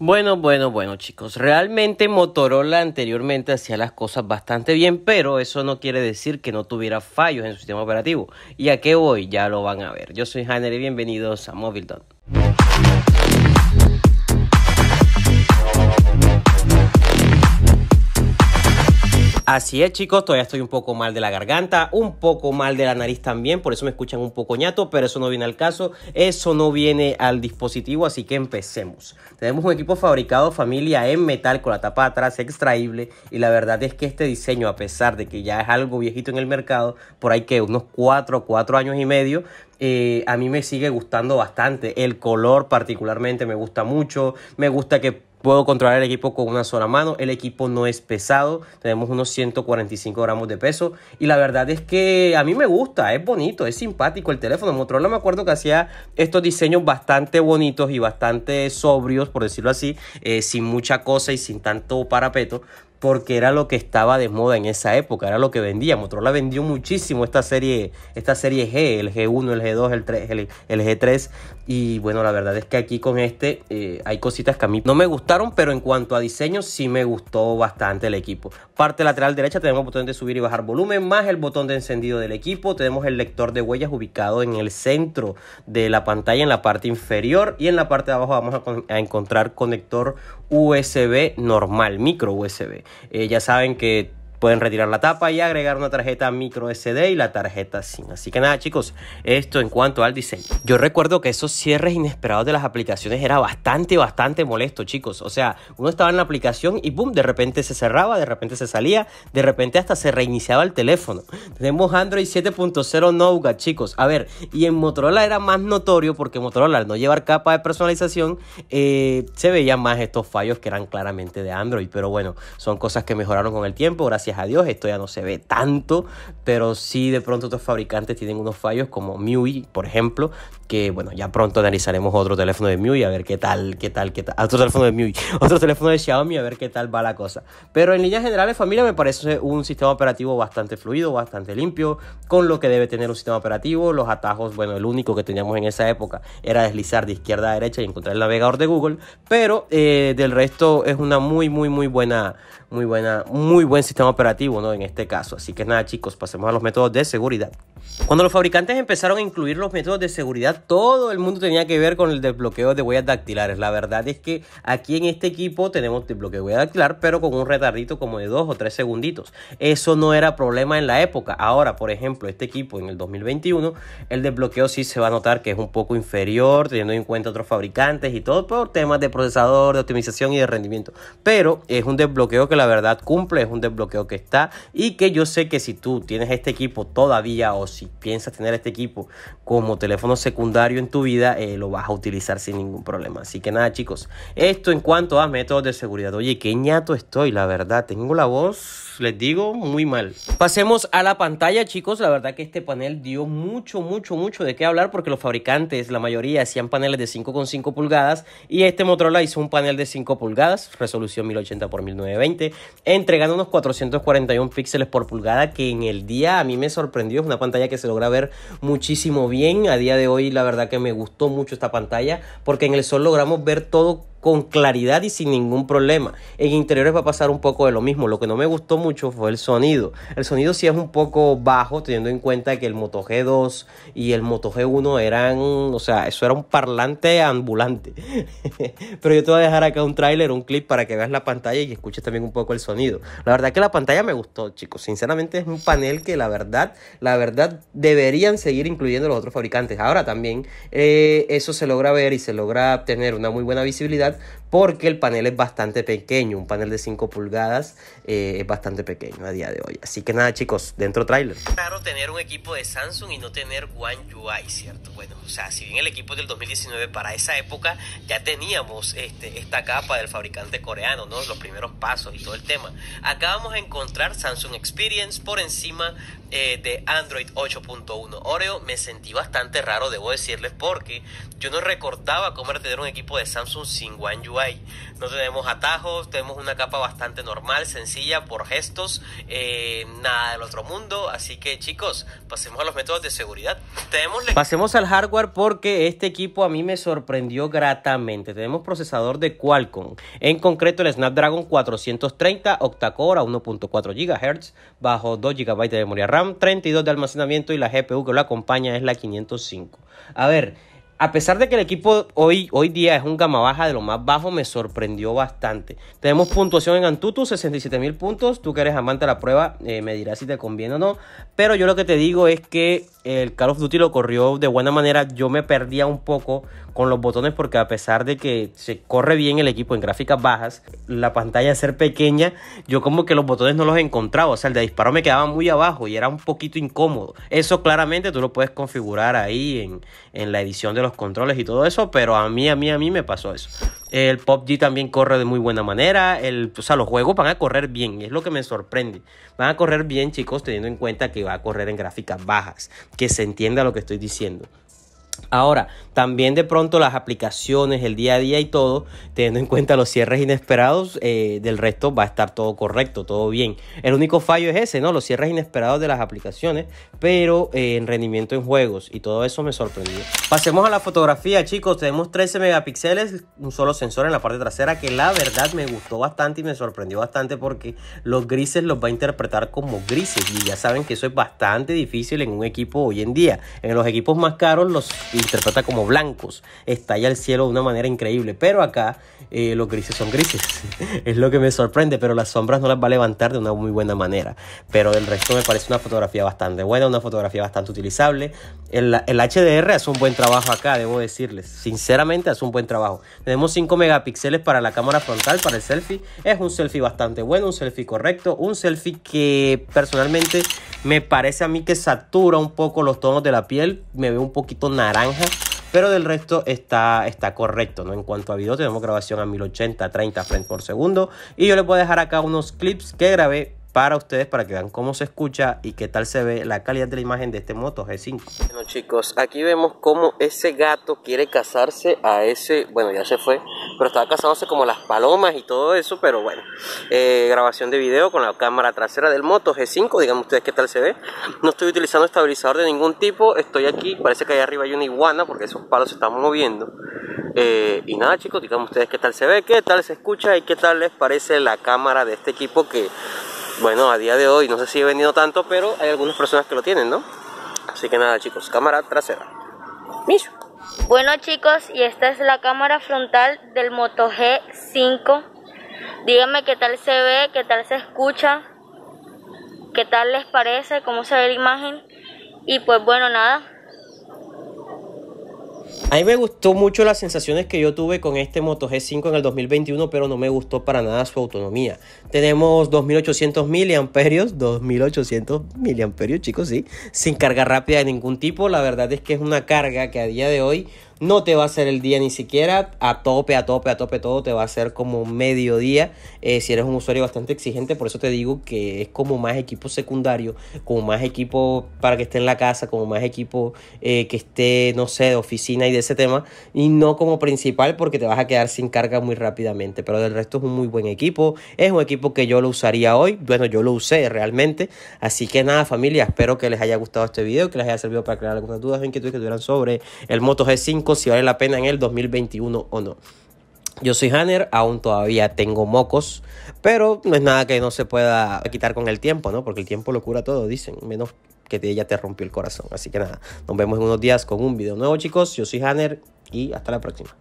Bueno, bueno, bueno chicos, realmente Motorola anteriormente hacía las cosas bastante bien, pero eso no quiere decir que no tuviera fallos en su sistema operativo. ¿Y a qué voy? Ya lo van a ver. Yo soy Hanner y bienvenidos a Movilton. Así es chicos, todavía estoy un poco mal de la garganta, un poco mal de la nariz también, por eso me escuchan un poco ñato, pero eso no viene al caso, eso no viene al dispositivo, así que empecemos. Tenemos un equipo fabricado familia en metal con la tapa atrás extraíble y la verdad es que este diseño, a pesar de que ya es algo viejito en el mercado, por ahí que unos 4, 4 años y medio, eh, a mí me sigue gustando bastante. El color particularmente me gusta mucho, me gusta que Puedo controlar el equipo con una sola mano. El equipo no es pesado. Tenemos unos 145 gramos de peso. Y la verdad es que a mí me gusta. Es bonito. Es simpático el teléfono. Motorola me acuerdo que hacía estos diseños bastante bonitos y bastante sobrios, por decirlo así. Eh, sin mucha cosa y sin tanto parapeto porque era lo que estaba de moda en esa época, era lo que vendía. Motorola vendió muchísimo esta serie, esta serie G, el G1, el G2, el, 3, el, G3. Y bueno, la verdad es que aquí con este eh, hay cositas que a mí no me gustaron, pero en cuanto a diseño sí me gustó bastante el equipo. Parte lateral derecha tenemos botón de subir y bajar volumen, más el botón de encendido del equipo. Tenemos el lector de huellas ubicado en el centro de la pantalla, en la parte inferior. Y en la parte de abajo vamos a encontrar conector USB normal, micro USB. Eh, ya saben que Pueden retirar la tapa y agregar una tarjeta micro SD y la tarjeta SIM. Así que nada chicos, esto en cuanto al diseño. Yo recuerdo que esos cierres inesperados de las aplicaciones era bastante, bastante molesto chicos. O sea, uno estaba en la aplicación y boom, de repente se cerraba, de repente se salía, de repente hasta se reiniciaba el teléfono. Tenemos Android 7.0 Nougat chicos. A ver, y en Motorola era más notorio porque Motorola al no llevar capa de personalización eh, se veían más estos fallos que eran claramente de Android. Pero bueno, son cosas que mejoraron con el tiempo gracias Adiós, esto ya no se ve tanto, pero sí de pronto otros fabricantes tienen unos fallos como MIUI, por ejemplo, que bueno, ya pronto analizaremos otro teléfono de MIUI a ver qué tal, qué tal, qué tal, otro teléfono de otro teléfono de Xiaomi a ver qué tal va la cosa. Pero en líneas generales, familia, me parece un sistema operativo bastante fluido, bastante limpio, con lo que debe tener un sistema operativo, los atajos, bueno, el único que teníamos en esa época era deslizar de izquierda a derecha y encontrar el navegador de Google, pero eh, del resto es una muy, muy, muy buena, muy buena, muy buen sistema operativo en este caso. Así que nada, chicos, pasemos a los métodos de seguridad. Cuando los fabricantes empezaron a incluir los métodos de seguridad, todo el mundo tenía que ver con el desbloqueo de huellas dactilares. La verdad es que aquí en este equipo tenemos desbloqueo de huellas dactilar, pero con un retardito como de dos o tres segunditos. Eso no era problema en la época. Ahora, por ejemplo, este equipo en el 2021, el desbloqueo sí se va a notar que es un poco inferior, teniendo en cuenta otros fabricantes y todo por temas de procesador, de optimización y de rendimiento. Pero es un desbloqueo que la verdad cumple, es un desbloqueo que está. Y que yo sé que si tú tienes este equipo todavía o si piensas tener este equipo como teléfono secundario en tu vida, eh, lo vas a utilizar sin ningún problema. Así que nada, chicos, esto en cuanto a métodos de seguridad. Oye, qué ñato estoy, la verdad. Tengo la voz, les digo, muy mal. Pasemos a la pantalla, chicos. La verdad que este panel dio mucho, mucho, mucho de qué hablar porque los fabricantes, la mayoría, hacían paneles de 5,5 pulgadas y este Motorola hizo un panel de 5 pulgadas, resolución 1080 x 1920, unos 400 41 píxeles por pulgada, que en el día a mí me sorprendió. Es una pantalla que se logra ver muchísimo bien. A día de hoy, la verdad que me gustó mucho esta pantalla, porque en el sol logramos ver todo con claridad y sin ningún problema. En interiores va a pasar un poco de lo mismo. Lo que no me gustó mucho fue el sonido. El sonido sí es un poco bajo, teniendo en cuenta que el Moto G2 y el Moto G1 eran, o sea, eso era un parlante ambulante. Pero yo te voy a dejar acá un tráiler, un clip para que veas la pantalla y escuches también un poco el sonido. La verdad que la pantalla me gustó, chicos. Sinceramente es un panel que la verdad, la verdad deberían seguir incluyendo los otros fabricantes. Ahora también eh, eso se logra ver y se logra tener una muy buena visibilidad porque el panel es bastante pequeño, un panel de 5 pulgadas eh, es bastante pequeño a día de hoy. Así que nada chicos, dentro trailer. Raro tener un equipo de Samsung y no tener One UI, ¿cierto? Bueno, o sea, si bien el equipo del 2019 para esa época ya teníamos este, esta capa del fabricante coreano, ¿no? Los primeros pasos y todo el tema. Acá vamos a encontrar Samsung Experience por encima eh, de Android 8.1. Oreo me sentí bastante raro, debo decirles, porque yo no recordaba cómo era tener un equipo de Samsung sin One UI. No tenemos atajos, tenemos una capa bastante normal, sencilla, por gestos, eh, nada del otro mundo. Así que chicos, pasemos a los métodos de seguridad. pasemos al hardware porque este equipo a mí me sorprendió gratamente. Tenemos procesador de Qualcomm, en concreto el Snapdragon 430 octa a 1.4 GHz, bajo 2 GB de memoria RAM, 32 de almacenamiento y la GPU que lo acompaña es la 505. A ver, a pesar de que el equipo hoy, hoy día es un gama baja de lo más bajo, me sorprendió bastante. Tenemos puntuación en Antutu, 67 mil puntos. Tú que eres amante de la prueba, eh, me dirás si te conviene o no. Pero yo lo que te digo es que el Call of Duty lo corrió de buena manera. Yo me perdía un poco con los botones porque a pesar de que se corre bien el equipo en gráficas bajas, la pantalla ser pequeña, yo como que los botones no los encontraba. O sea, el de disparo me quedaba muy abajo y era un poquito incómodo. Eso claramente tú lo puedes configurar ahí en, la edición de los controles y todo eso, pero a mí, a mí, a mí me pasó eso. El Pop G también corre de muy buena manera. El, o sea, los juegos van a correr bien. Es lo que me sorprende. Van a correr bien, chicos, teniendo en cuenta que va a correr en gráficas bajas que se entienda lo que estoy diciendo. Ahora, también de pronto las aplicaciones, el día a día y todo, teniendo en cuenta los cierres inesperados, eh, del resto va a estar todo correcto, todo bien. El único fallo es ese, ¿no? Los cierres inesperados de las aplicaciones, pero eh, en rendimiento en juegos y todo eso me sorprendió. Pasemos a la fotografía, chicos. Tenemos 13 megapíxeles, un solo sensor en la parte trasera que la verdad me gustó bastante y me sorprendió bastante porque los grises los va a interpretar como grises y ya saben que eso es bastante difícil en un equipo hoy en día. En los equipos más caros los interpreta como blancos, estalla el cielo de una manera increíble. Pero acá eh, los grises son grises, es lo que me sorprende, pero las sombras no las va a levantar de una muy buena manera. Pero el resto me parece una fotografía bastante buena, una fotografía bastante utilizable. El, el HDR hace un buen trabajo acá, debo decirles, sinceramente hace un buen trabajo. Tenemos 5 megapíxeles para la cámara frontal, para el selfie. Es un selfie bastante bueno, un selfie correcto, un selfie que personalmente me parece a mí que satura un poco los tonos de la piel. Me ve un poquito naranja. Pero del resto está, está correcto, ¿no? En cuanto a video, tenemos grabación a 1080, 30 frames por segundo. Y yo le voy a dejar acá unos clips que grabé para ustedes para que vean cómo se escucha y qué tal se ve la calidad de la imagen de este Moto G5. Bueno chicos, aquí vemos cómo ese gato quiere casarse a ese, bueno ya se fue, pero estaba casándose como las palomas y todo eso, pero bueno, eh, grabación de video con la cámara trasera del Moto G5, Digamos ustedes qué tal se ve. No estoy utilizando estabilizador de ningún tipo, estoy aquí, parece que ahí arriba hay una iguana porque esos palos se están moviendo. Eh, y nada chicos, digamos ustedes qué tal se ve, qué tal se escucha y qué tal les parece la cámara de este equipo que bueno, a día de hoy no sé si he venido tanto, pero hay algunas personas que lo tienen, ¿no? Así que nada, chicos, cámara trasera. Micho. Bueno, chicos, y esta es la cámara frontal del Moto G5. Díganme qué tal se ve, qué tal se escucha, qué tal les parece, cómo se ve la imagen. Y pues bueno, nada, a mí me gustó mucho las sensaciones que yo tuve con este Moto G5 en el 2021, pero no me gustó para nada su autonomía. Tenemos 2800 miliamperios, 2800 miliamperios, chicos, sí, sin carga rápida de ningún tipo. La verdad es que es una carga que a día de hoy no te va a ser el día ni siquiera a tope, a tope, a tope todo. Te va a ser como mediodía. Eh, si eres un usuario bastante exigente, por eso te digo que es como más equipo secundario, como más equipo para que esté en la casa, como más equipo eh, que esté, no sé, de oficina y de ese tema. Y no como principal porque te vas a quedar sin carga muy rápidamente. Pero del resto es un muy buen equipo. Es un equipo que yo lo usaría hoy. Bueno, yo lo usé realmente. Así que nada, familia. Espero que les haya gustado este video, que les haya servido para crear algunas dudas o inquietudes que tuvieran sobre el Moto G5 si vale la pena en el 2021 o no. Yo soy Hanner, aún todavía tengo mocos, pero no es nada que no se pueda quitar con el tiempo, ¿no? Porque el tiempo lo cura todo, dicen, menos que ella te rompió el corazón. Así que nada, nos vemos en unos días con un video nuevo, chicos. Yo soy Hanner y hasta la próxima.